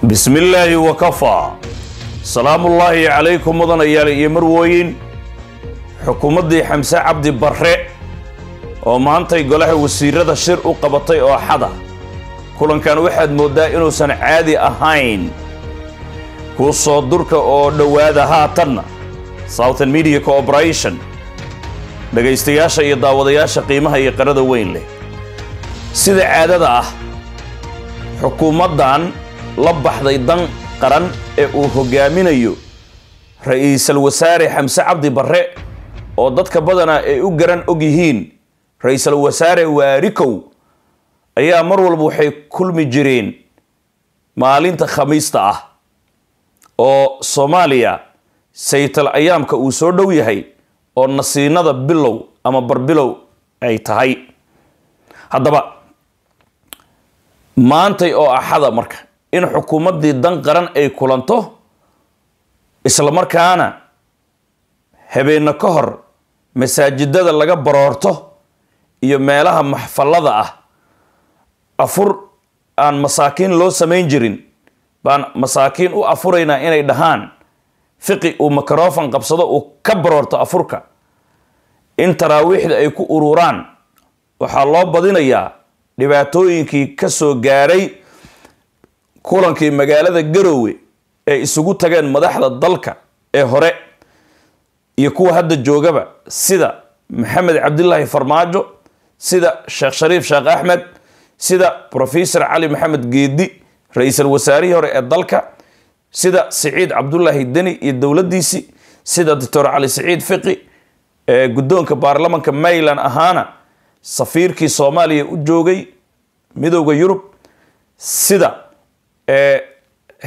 bismi illaahi wa kafaa salaamullaahi calaykum mudan ayaale iyo marwooyin xukuumaddii xamse cabdi barre oo maantay golaha wasiirada shir u qabatay oo xada kulankan waxaad mooddaa inuusan caadi ahayn kuu soo durka oo dhowaada haatanna southern media cooperation dhegaystayaasha iyo daawadayaasha qiimaha iyo qarada weyn leh sida caadada ah xukuumaddan la baxday dan qaran ee uu hogaaminayo ra-iisal wasaare xamse cabdi barre oo dadka badanaa ay u garan og yihiin ra-iisal wasaare waarikow ayaa mar walba waxay kulmi jireen maalinta khamiista ah oo soomaaliya saytal ayaamka uu soo dhow yahay oo nasiinada bilow ama barbilow ay tahay haddaba maantay oo axada marka in xukuumaddii dan qaran ay kulanto isla markaana habeenno ka hor masaajidada laga baroorto iyo meelaha maxfallada ah afur aan masaakiin loo samayn jirin baan masaakiin u afuraynaa inay dhahaan fiqi uu makarofon qabsado uu ka baroorto afurka in taraawiixda ay ku ururaan waxaa loo badinayaa dhibaatooyinkii ka soo gaadhay kulankii magaalada garowe ee isugu tageen madaxda dalka ee hore iyo kuwa hadda joogaba sida maxamed cabdilaahi farmaajo sida sheekh shariif sheekh axmed sida rofesor cali maxamed geedi ra-iisal wasaarihii hore ee dalka sida siciid cabdulaahi deni iyo dowladdiisii sida doctor cali siciid fiqi ee guddoonka baarlamanka mayland ahaana safiirkii soomaaliya u joogay midooda yurub sida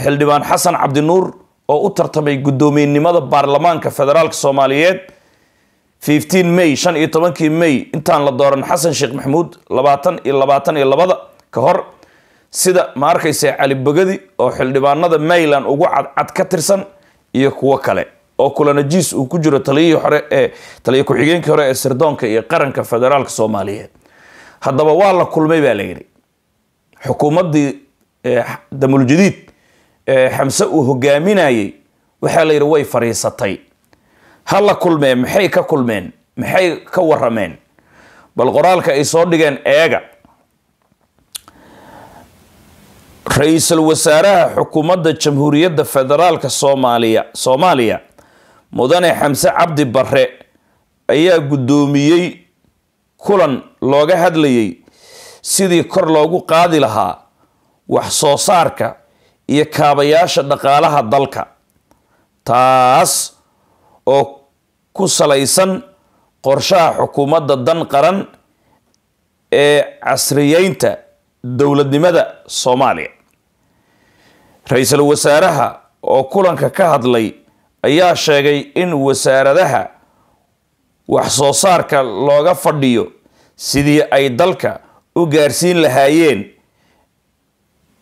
xildhibaan xasan cabdinuur oo u tartamay guddoomiyenimada baarlamaanka federaalka soomaaliyeed fifteen may shan iyo tobankii may intaan la dooran xasan sheekh maxamuud labaatan iyo labaatan iyo labada ka hor sida ma arkaysa calibogadi oo xildhibaanada mayland ugu cadcad ka tirsan iyo kuwo kale oo kulanajiis uu ku jiro taliyihii hore ee taliya ku-xigeenkii hore ee sirdoonka iyo qaranka federaalka soomaaliyeed haddaba waa la kulmay baa la yidhi xukuumadii damuljadiid xamse uu hogaaminayey waxaa la yidhi way fadhiisatay ha la kulmeen maxay ka kulmeen maxay ka warameen bal qoraalka ay soo dhigeen eega ra-iisul wasaaraha xukuumadda jamhuuriyadda federaalka soomaaliya soomaaliya mudane xamse cabdi barre ayaa guddoomiyey kulan looga hadlayey sidii kor loogu qaadi lahaa wax soo saarka iyo kaabayaasha dhaqaalaha dalka taas oo ku salaysan qorshaha xukuumadda dan qaran ee casriyeynta dowladnimada soomaaliya ra-iisul wasaaraha oo kulanka ka hadlay ayaa sheegay in wasaaradaha wax soo saarka looga fadhiyo sidii ay dalka u gaarsiin lahaayeen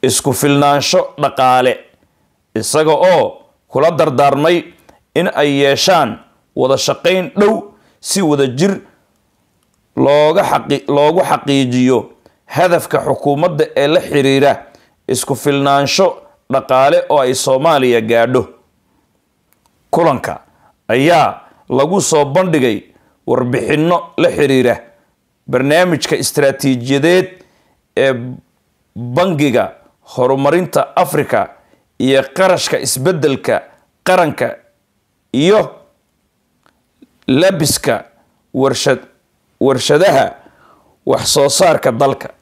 isku filnaansho dhaqaale isaga oo kula dardaarmay in ay yeeshaan wada shaqayn dhow si wada jir loogu xaqiijiyo hadafka xukuumadda ee la xiriira isku filnaansho dhaqaale oo ay soomaaliya gaadho kulanka ayaa lagu soo bandhigay warbixinno la xiriira barnaamijka istaraatiijiyadeed ee bangiga horumarinta africa iyo qarashka isbedelka qaranka iyo labiska warshad warshadaha wax soo saarka dalka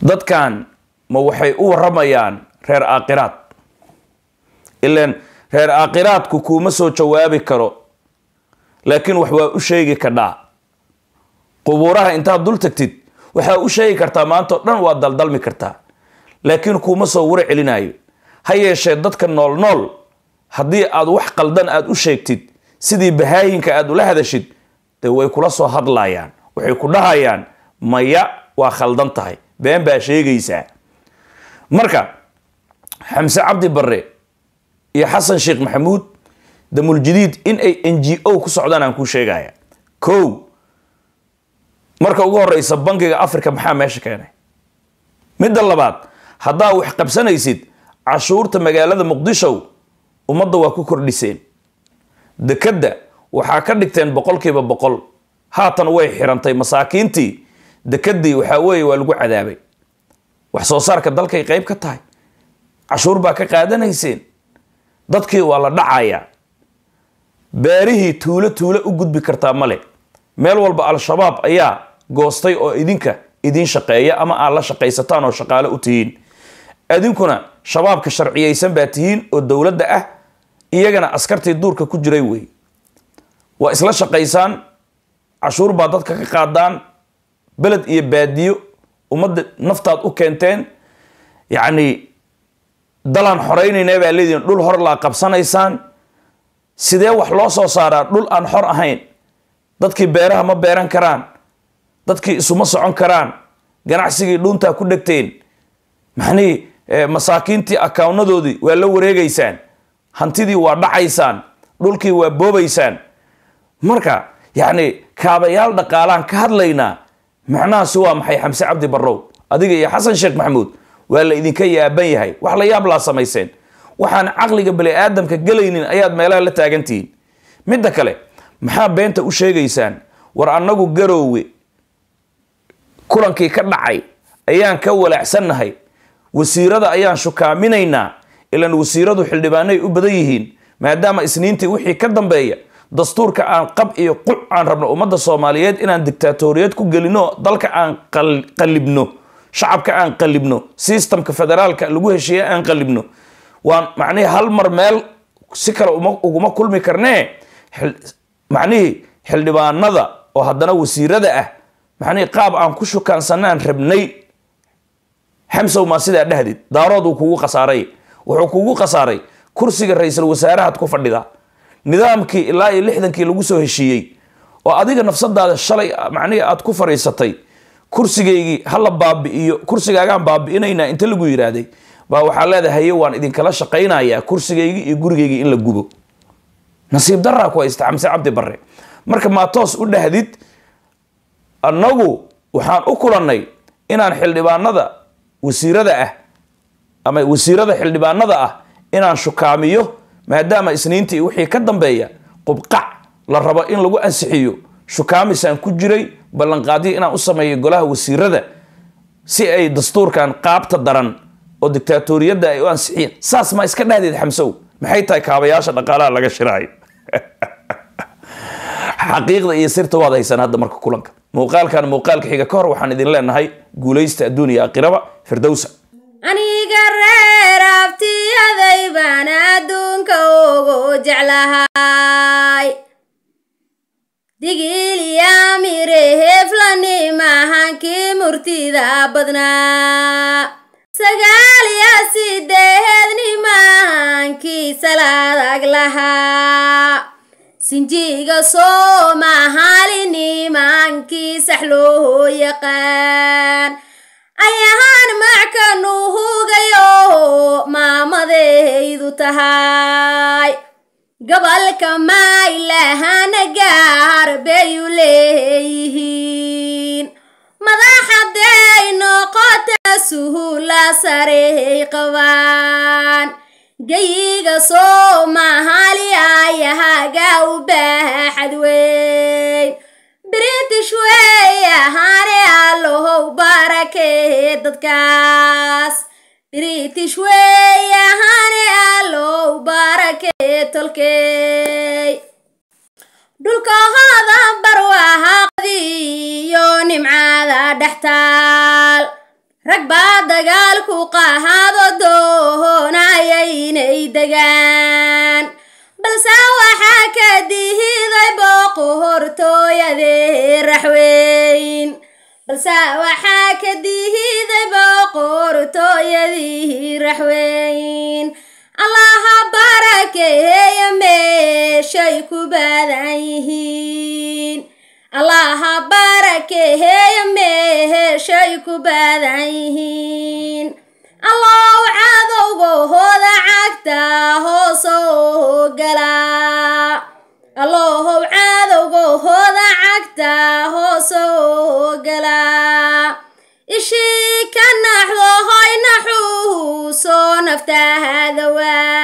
dadkan ma waxay u waramayaan reer aakhiraad ilaan reer aakhiraadku kuuma soo jawaabi karo laakiin wax waa u sheegi kadhaa qubuuraha intaad dul tagtid waxaa u sheegi kartaa maantao dhan waa daldalmi kartaa laakiin kuuma soo waro celinayo ha yeeshee dadka nool nool haddii aad wax qaldan aad u sheegtid sidii bahaayinka aad ula hadashid dee way kula soo hadlayaan waxay ku dhahayaan maya waa khaldan tahay been baa sheegaysaa marka xamse cabdi barre iyo xasan sheekh maxamuud damuljadiid in ay n g o ku socdaan aan kuu sheegaya kow marka ugu horeysa bankiga africa maxaa meesha keenay midda labaad haddaa wax qabsanaysid cashuurta magaalada muqdishow ummadda waa ku kordhiseen dekedda waxaa ka dhigteen boqolkiiba boqol haatan way xirantay masaakiintii dekeddii waxaa weeye waa lagu cadaabay wax soo saarka dalkay qayb ka tahay cashuur baa ka qaadanayseen dadkii waa la dhacayaa baarihii tuulo tuulo u gudbi kartaa male meel walba al-shabaab ayaa goostay oo idinka idiin shaqeeya ama aad la shaqaysataan oo shaqaale u tihiin adinkuna shabaabka sharciyeysan baa tihiin oo dowladda ah iyagana askartii duurka ku jiray wey waa isla shaqaysaan cashuur baa dadka ka qaadaan beled iyo baadiyo ummadda naftaad u keenteen yacni dalaan xoreynayna baa leedihin dhul hor laa qabsanaysaan sidee wax loo soo saaraa dhul aan xor ahayn dadkii beeraha ma beeran karaan dadkii isuma socon karaan ganacsigii dhuuntaa ku dhegteen maxnii masaakiintii akownadoodii waa la wareegaysaan hantidii waa dhacaysaan dhulkii waa boobaysaan marka yacni kaabayaal dhaqaalaan ka hadlaynaa macnahaasi waa maxay xamse cabdi barrow adiga iyo xasan sheekh maxamuud waa la idinka yaaban yahay wax la yaablaa samayseen waxaan caqliga bani aadamka gelaynin ayaad meelaha la taagantihiin midda kale maxaa beenta u sheegaysaan war annagu garoowe kulankii ka dhacay ayaan ka walaacsannahay wasiirada ayaan shukaaminaynaa ilan wasiiradu xildhibaanay u badan yihiin maadaama isniintii wixii ka dambeeya dastuurka aan qab iyo quc aan rabno ummadda soomaaliyeed inaan dictaatoriyad ku gelino dalka aan qalibno shacabka aan qalibno sistamka federaalka lagu heshiiye aan qalibno waan macnihii hal mar meel si kale uguma kulmi karnee macnihii xildhibaanada oo haddana wasiirada ah macnihii qaab aan ku shukaansanaan rabnay xamsow maa sidaa dhahdid daarooduu kugu khasaaray wuxuu kugu khasaaray kursiga ra-iisul wasaarahaad ku fadhida nidaamkii ilaa iyo lixdankii lagu soo heshiiyey oo adiga nafsadaada shalay macnihii aad ku fadhiisatay kursigaygii hala baabi'iyo kursigaagaan baabi'inaynaa inta lagu yidhaahday baa waxaa leedahaye waan idinkala shaqaynayaa kursigaygii iyo gurigaygii in la gubo nasiib daraa ku haysta xamse cabdi barre marka maa toos u dhahdid annagu waxaan u kulannay inaan xildhibaanada wasiirada ah ama wasiirada xildhibaanada ah inaan shukaamiyo maadaama isniintii wixii ka dambeeya qubqac la rabo in lagu ansixiyo shukaamisaan ku jiray ballanqaadyo inaan u sameeyo golaha wasiirada si ay dastuurkan qaabta daran oo diktaatoriyadda ay u ansixiyeen saas ma iska dhahdeed xamsow maxay tahay kaabayaasha dhaqaalaha laga shiraayo xaqiiqda iyo sirta waad haysaan hadda marka kulanka muuqaalkan muuqaalka xiga ka hor waxaan idin leenahay guulaysta adduuniya iyo aakhiraba firdowsa aniga reer abtiyaday baan adduunka ugu jeclahay digiliya mireheflani maahan murtida badnaa sagaaliya sideedni sinjiga soomaahali nimankii sax yaqaan ayahaan mackanuu hugayo maamadaydu tahay gobolka maylahana gaar bayu leeyihiin madaxaday noqota suhula sarey qabaan gayiga soomahali ayahaga u baaxad weyn british wey ahane allahow barakee dadkaas british wey ahane allow barakee tolkey dhulka hooda baru ahaa qadiyo dhextaal rag baa dagaalku qahaado degaan balse waxaa ka dihiday booqu hortooyadee raxweyn balse waxaa ka dihiday booqu hortooyadii raxweyn allaha barakeeya meeshay ku badan yihiin allaha barakeeya meeshay ku badan yihiin allow cadowgo hooda cagta hoosou galaa allow cadowgo hooda cagta hoosou galaa ishii ka naxdo naxuu soo naftaadawaa